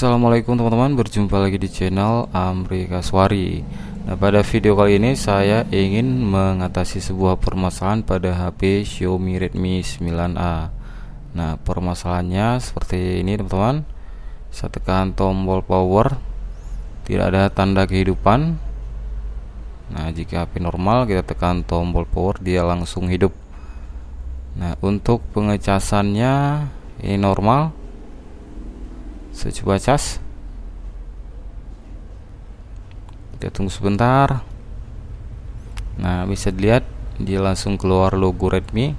Assalamualaikum teman-teman, berjumpa lagi di channel Amri Kaswari. Nah, pada video kali ini saya ingin mengatasi sebuah permasalahan pada HP Xiaomi Redmi 9A. Nah, permasalahannya seperti ini, teman-teman. Saya tekan tombol power, tidak ada tanda kehidupan. Nah, jika HP normal kita tekan tombol power dia langsung hidup. Nah, untuk pengecasannya ini normal saya coba cas kita tunggu sebentar nah bisa dilihat dia langsung keluar logo Redmi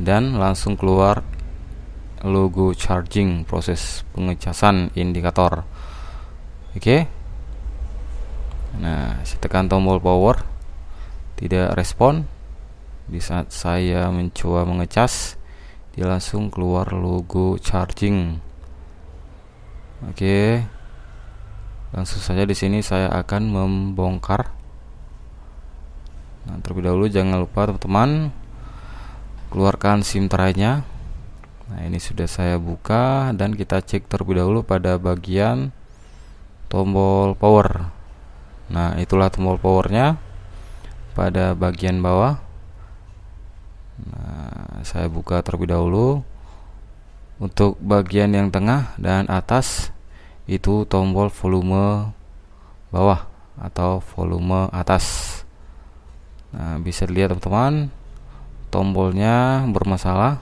dan langsung keluar logo charging proses pengecasan indikator oke okay. nah saya tekan tombol power tidak respon di saat saya mencoba mengecas dia langsung keluar logo charging Oke. Langsung saja di sini saya akan membongkar. Nah, terlebih dahulu jangan lupa teman-teman keluarkan SIM terakhirnya. Nah, ini sudah saya buka dan kita cek terlebih dahulu pada bagian tombol power. Nah, itulah tombol powernya pada bagian bawah. Nah, saya buka terlebih dahulu untuk bagian yang tengah dan atas itu tombol volume bawah atau volume atas nah bisa dilihat teman-teman tombolnya bermasalah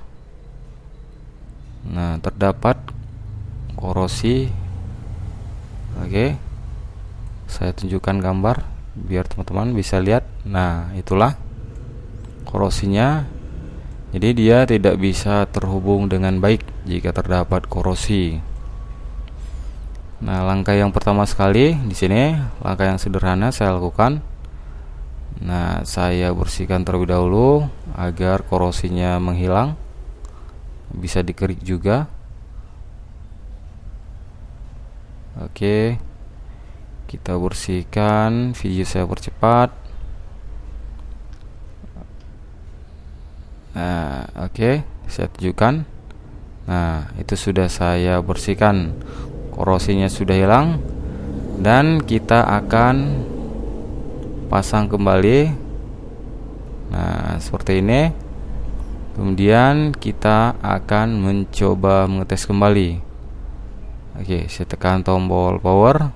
nah terdapat korosi oke saya tunjukkan gambar biar teman-teman bisa lihat nah itulah korosinya jadi dia tidak bisa terhubung dengan baik jika terdapat korosi Nah, langkah yang pertama sekali di sini, langkah yang sederhana saya lakukan. Nah, saya bersihkan terlebih dahulu agar korosinya menghilang. Bisa dikerik juga. Oke. Kita bersihkan, video saya percepat. Nah, oke, saya tunjukkan. Nah, itu sudah saya bersihkan korosinya sudah hilang dan kita akan pasang kembali nah seperti ini kemudian kita akan mencoba mengetes kembali oke saya tekan tombol power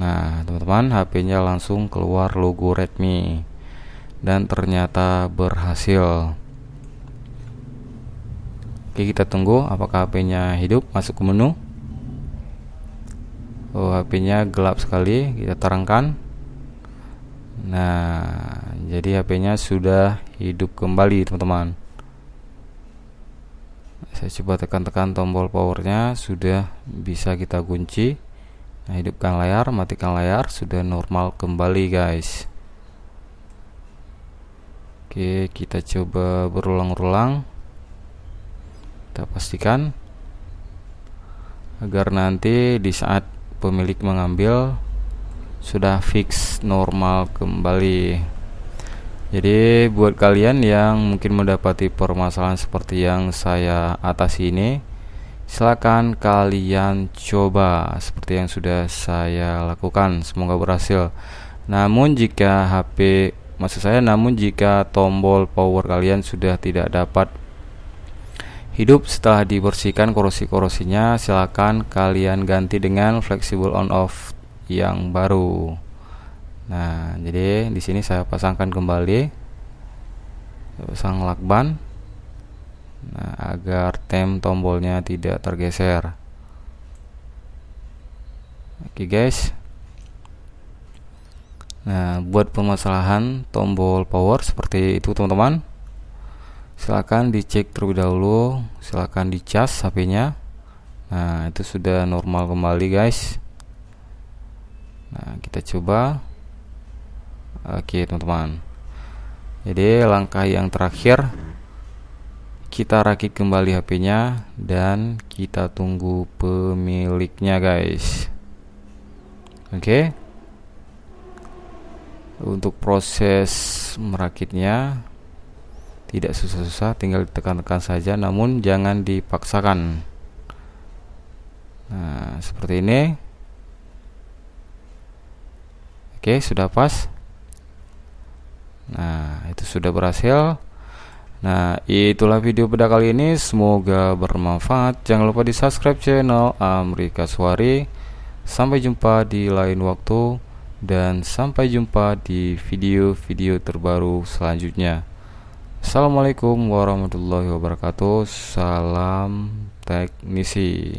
nah teman-teman HP-nya langsung keluar logo Redmi dan ternyata berhasil Oke kita tunggu apakah HP-nya hidup masuk ke menu Oh HP-nya gelap sekali kita terangkan Nah jadi HP-nya sudah hidup kembali teman-teman Saya coba tekan-tekan tombol powernya sudah bisa kita kunci Nah hidupkan layar matikan layar sudah normal kembali guys Oke kita coba berulang-ulang kita pastikan agar nanti di saat pemilik mengambil sudah fix normal kembali jadi buat kalian yang mungkin mendapati permasalahan seperti yang saya atasi ini silahkan kalian coba seperti yang sudah saya lakukan semoga berhasil namun jika HP maksud saya namun jika tombol power kalian sudah tidak dapat Hidup setelah dibersihkan korosi-korosinya, silakan kalian ganti dengan flexible on off yang baru. Nah, jadi di sini saya pasangkan kembali pasang lakban nah, agar tem tombolnya tidak tergeser. Oke, guys. Nah, buat permasalahan tombol power seperti itu, teman-teman silahkan dicek terlebih dahulu silahkan dicas HP-nya nah itu sudah normal kembali guys nah kita coba oke teman-teman jadi langkah yang terakhir kita rakit kembali HP-nya dan kita tunggu pemiliknya guys oke untuk proses merakitnya tidak susah-susah tinggal ditekan-tekan saja namun jangan dipaksakan nah seperti ini oke sudah pas nah itu sudah berhasil nah itulah video pada kali ini semoga bermanfaat jangan lupa di subscribe channel Amerika Suari sampai jumpa di lain waktu dan sampai jumpa di video-video terbaru selanjutnya. Assalamualaikum warahmatullahi wabarakatuh. Salam teknisi.